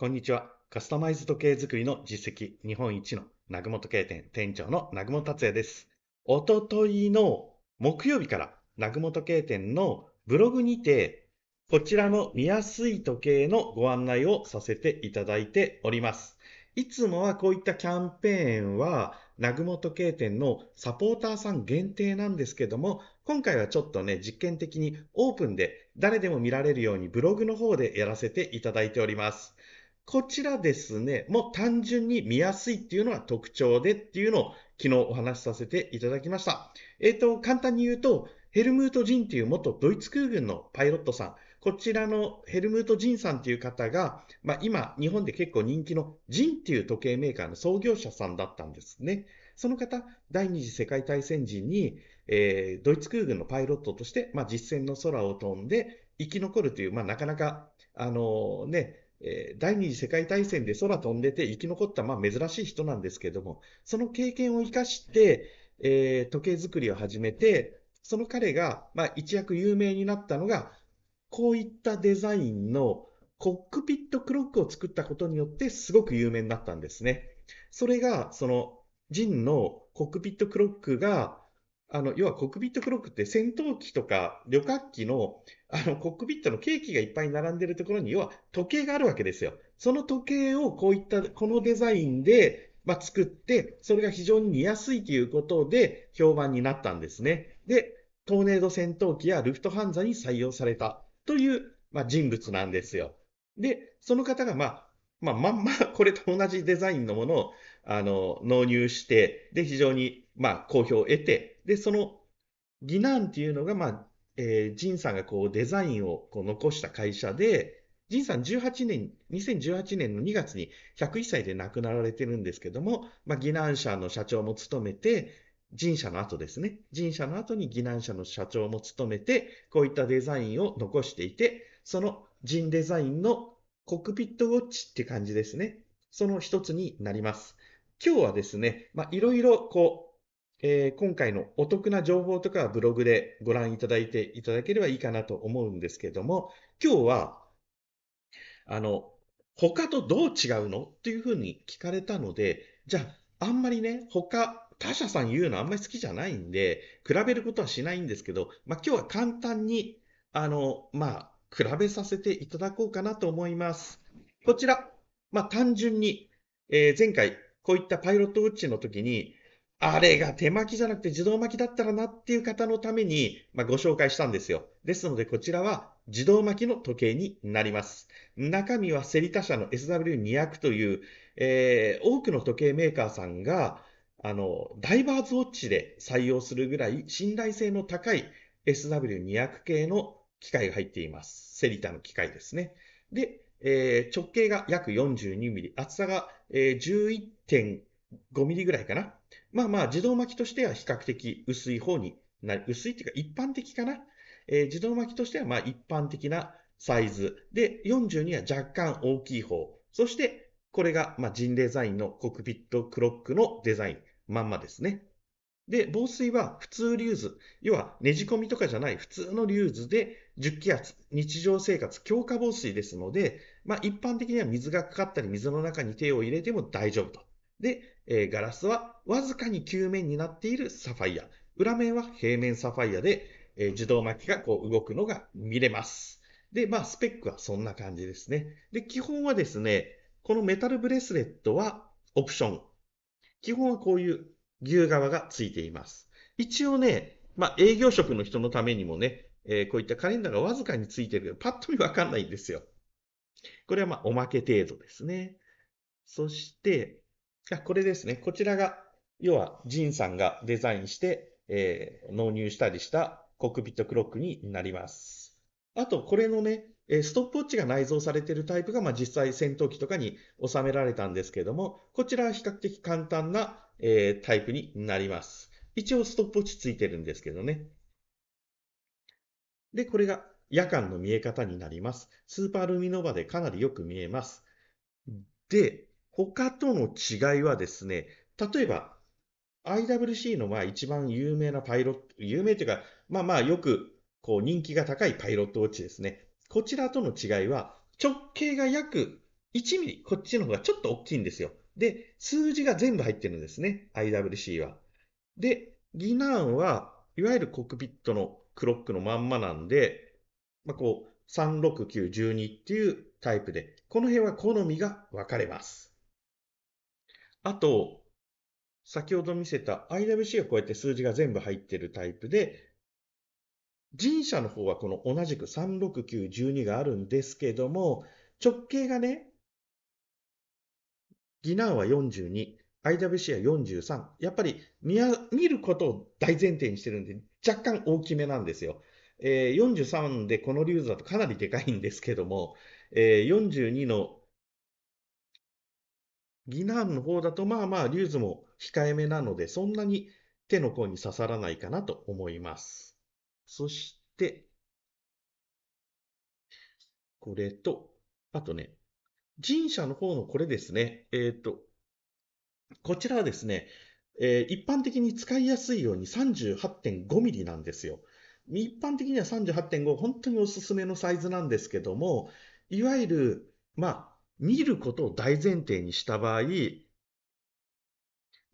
こんにちは。カスタマイズ時計作りの実績日本一の南雲時計店店長の南雲達也です。おとといの木曜日から南雲時計店のブログにてこちらの見やすい時計のご案内をさせていただいております。いつもはこういったキャンペーンは南雲時計店のサポーターさん限定なんですけども今回はちょっとね実験的にオープンで誰でも見られるようにブログの方でやらせていただいております。こちらですね、もう単純に見やすいっていうのが特徴でっていうのを昨日お話しさせていただきました。えっ、ー、と、簡単に言うと、ヘルムート・ジンっていう元ドイツ空軍のパイロットさん、こちらのヘルムート・ジンさんっていう方が、まあ、今、日本で結構人気のジンっていう時計メーカーの創業者さんだったんですね。その方、第二次世界大戦時に、えー、ドイツ空軍のパイロットとして、まあ、実戦の空を飛んで生き残るという、まあ、なかなかあのね、えー、第二次世界大戦で空飛んでて生き残った、まあ、珍しい人なんですけども、その経験を生かして、えー、時計作りを始めて、その彼が、まあ、一躍有名になったのが、こういったデザインのコックピットクロックを作ったことによってすごく有名になったんですね。それが、その、ジンのコックピットクロックが、あの、要はコックピットクロックって戦闘機とか旅客機の、あの、コックピットのケーキがいっぱい並んでるところに、要は時計があるわけですよ。その時計をこういった、このデザインで、まあ、作って、それが非常に見やすいということで評判になったんですね。で、トーネード戦闘機やルフトハンザに採用されたという、まあ、人物なんですよ。で、その方が、まあ、まあ、まんま これと同じデザインのものを、あの、納入して、で、非常に、まあ、好評を得て、で、そのギナンっていうのが、まあ、えー、ジンさんがこうデザインをこう残した会社で、ジンさん18年、2018年の2月に101歳で亡くなられてるんですけども、まあ、ギナン社の社長も務めて、人社の後ですね。人社の後に疑難社の社長も務めて、こういったデザインを残していて、その人デザインのコックピットウォッチって感じですね。その一つになります。今日はですね、まあ、いろいろこう、えー、今回のお得な情報とかはブログでご覧いただいていただければいいかなと思うんですけども、今日は、あの、他とどう違うのっていうふうに聞かれたので、じゃあ、あんまりね、他、他社さん言うのあんまり好きじゃないんで、比べることはしないんですけど、まあ今日は簡単に、あの、まあ、比べさせていただこうかなと思います。こちら、まあ単純に、えー、前回、こういったパイロットウォッチの時に、あれが手巻きじゃなくて自動巻きだったらなっていう方のために、まあ、ご紹介したんですよ。ですのでこちらは自動巻きの時計になります。中身はセリタ社の SW200 という、えー、多くの時計メーカーさんがあのダイバーズウォッチで採用するぐらい信頼性の高い SW200 系の機械が入っています。セリタの機械ですね。で、えー、直径が約 42mm、厚さが、えー、11.5 5ミリぐらいかな。まあまあ、自動巻きとしては比較的薄い方になり、薄いっていうか一般的かな。えー、自動巻きとしてはまあ一般的なサイズ。で、42は若干大きい方。そして、これが、まあ、ジンデザインのコックピットクロックのデザイン、まんまですね。で、防水は普通リューズ。要は、ねじ込みとかじゃない普通のリューズで、10気圧、日常生活強化防水ですので、まあ、一般的には水がかかったり、水の中に手を入れても大丈夫と。で、えガラスはわずかに球面になっているサファイア。裏面は平面サファイアで、え自動巻きがこう動くのが見れます。で、まあ、スペックはそんな感じですね。で、基本はですね、このメタルブレスレットはオプション。基本はこういう牛側がついています。一応ね、まあ、営業職の人のためにもね、えー、こういったカレンダーがわずかについてるけど、パッと見わかんないんですよ。これはまあ、おまけ程度ですね。そして、いや、これですね。こちらが、要は、ジンさんがデザインして、えー、納入したりしたコックピットクロックになります。あと、これのね、ストップウォッチが内蔵されているタイプが、まあ、実際戦闘機とかに収められたんですけども、こちらは比較的簡単な、えー、タイプになります。一応ストップウォッチついてるんですけどね。で、これが夜間の見え方になります。スーパールミノバでかなりよく見えます。で、他との違いはですね、例えば、IWC のまあ一番有名なパイロット、有名というか、まあまあよくこう人気が高いパイロットウォッチですね。こちらとの違いは、直径が約1ミリ、こっちの方がちょっと大きいんですよ。で、数字が全部入ってるんですね、IWC は。で、ギナーンはいわゆるコックピットのクロックのまんまなんで、まあ、こう、36912っていうタイプで、この辺は好みが分かれます。あと、先ほど見せた IWC がこうやって数字が全部入ってるタイプで、人社の方はこの同じく3 6 9 1 2があるんですけども、直径がね、ギナーは42、IWC は43。やっぱり見見ることを大前提にしてるんで、若干大きめなんですよ。えー、43でこのリューズだとかなりでかいんですけども、えー、42のギナーの方だとまあまあリューズも控えめなのでそんなに手の甲に刺さらないかなと思います。そして、これと、あとね、神社の方のこれですね。えっ、ー、と、こちらはですね、えー、一般的に使いやすいように 38.5mm なんですよ。一般的には38.5、本当におすすめのサイズなんですけども、いわゆる、まあ、見ることを大前提にした場合、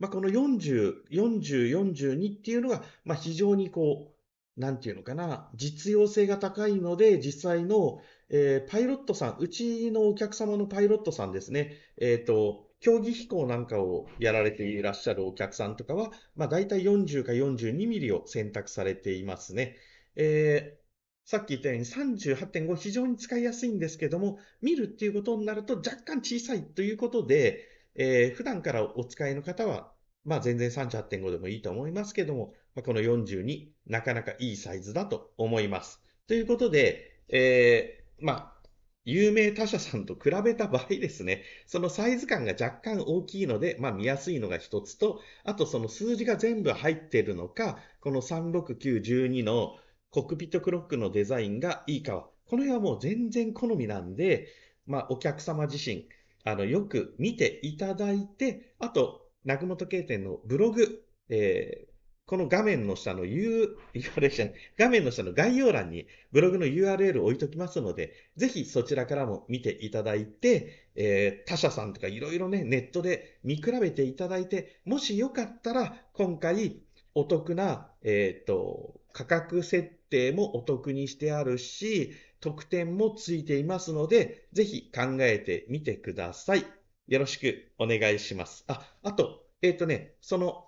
まあ、この40、40、42っていうのが、まあ、非常にこう、なんていうのかな、実用性が高いので、実際の、えー、パイロットさん、うちのお客様のパイロットさんですね、えっ、ー、と、競技飛行なんかをやられていらっしゃるお客さんとかは、まあ、大体40か42ミリを選択されていますね。えーさっき言ったように38.5非常に使いやすいんですけども、見るっていうことになると若干小さいということで、えー、普段からお使いの方は、まあ全然38.5でもいいと思いますけども、まあ、この42、なかなかいいサイズだと思います。ということで、えー、まあ、有名他社さんと比べた場合ですね、そのサイズ感が若干大きいので、まあ見やすいのが一つと、あとその数字が全部入っているのか、この36912のコックピットクロックのデザインがいいかは、この辺はもう全然好みなんで、まあ、お客様自身、あの、よく見ていただいて、あと、南もと経店のブログ、えー、この画面の下の U、URL 画面の下の概要欄にブログの URL を置いときますので、ぜひそちらからも見ていただいて、えー、他社さんとかいろいろね、ネットで見比べていただいて、もしよかったら、今回お得な、えっ、ー、と、価格設定もお得にしてあるし、特典もついていますので、ぜひ考えてみてください。よろしくお願いします。あ、あと、えっ、ー、とね、その、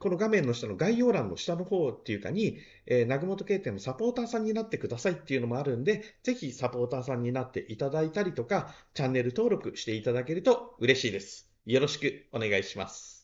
この画面の下の概要欄の下の方っていうかに、えー、なぐと経典のサポーターさんになってくださいっていうのもあるんで、ぜひサポーターさんになっていただいたりとか、チャンネル登録していただけると嬉しいです。よろしくお願いします。